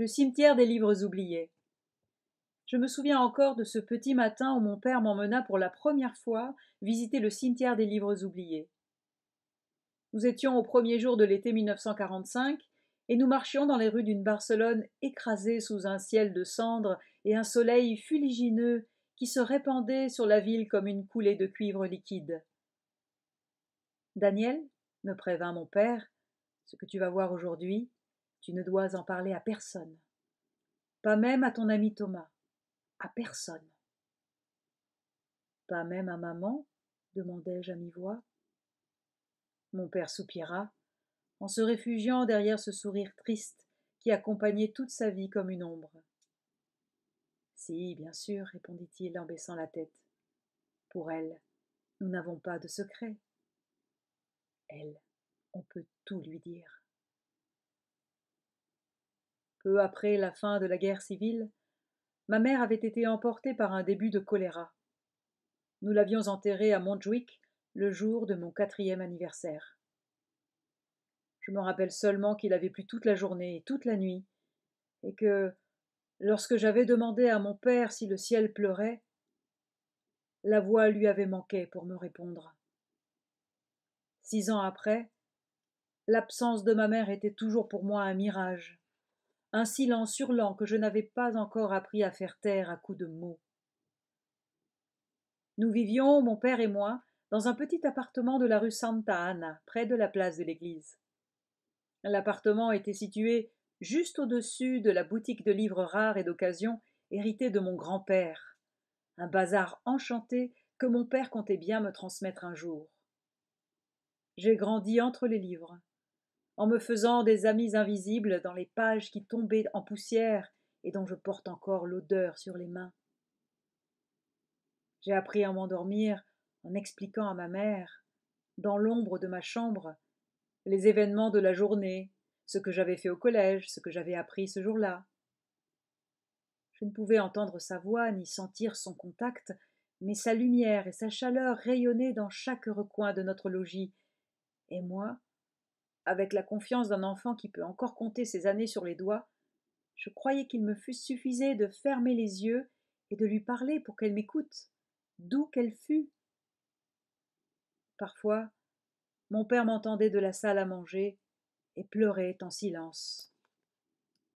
le cimetière des livres oubliés. Je me souviens encore de ce petit matin où mon père m'emmena pour la première fois visiter le cimetière des livres oubliés. Nous étions au premier jour de l'été 1945 et nous marchions dans les rues d'une Barcelone écrasée sous un ciel de cendres et un soleil fuligineux qui se répandait sur la ville comme une coulée de cuivre liquide. Daniel, me prévint mon père, ce que tu vas voir aujourd'hui, tu ne dois en parler à personne. Pas même à ton ami Thomas. À personne. Pas même à maman demandai-je à mi-voix. Mon père soupira, en se réfugiant derrière ce sourire triste qui accompagnait toute sa vie comme une ombre. Si, bien sûr, répondit-il en baissant la tête. Pour elle, nous n'avons pas de secret. Elle, on peut tout lui dire peu après la fin de la guerre civile, ma mère avait été emportée par un début de choléra. Nous l'avions enterrée à Montjuic le jour de mon quatrième anniversaire. Je me rappelle seulement qu'il avait plu toute la journée et toute la nuit, et que, lorsque j'avais demandé à mon père si le ciel pleurait, la voix lui avait manqué pour me répondre. Six ans après, l'absence de ma mère était toujours pour moi un mirage un silence hurlant que je n'avais pas encore appris à faire taire à coups de mots. Nous vivions, mon père et moi, dans un petit appartement de la rue Santa Anna, près de la place de l'église. L'appartement était situé juste au-dessus de la boutique de livres rares et d'occasion héritée de mon grand-père, un bazar enchanté que mon père comptait bien me transmettre un jour. J'ai grandi entre les livres, en me faisant des amis invisibles dans les pages qui tombaient en poussière et dont je porte encore l'odeur sur les mains. J'ai appris à m'endormir en expliquant à ma mère, dans l'ombre de ma chambre, les événements de la journée, ce que j'avais fait au collège, ce que j'avais appris ce jour-là. Je ne pouvais entendre sa voix ni sentir son contact, mais sa lumière et sa chaleur rayonnaient dans chaque recoin de notre logis, et moi, avec la confiance d'un enfant qui peut encore compter ses années sur les doigts, je croyais qu'il me fût suffisé de fermer les yeux et de lui parler pour qu'elle m'écoute, d'où qu'elle fût. Parfois, mon père m'entendait de la salle à manger et pleurait en silence.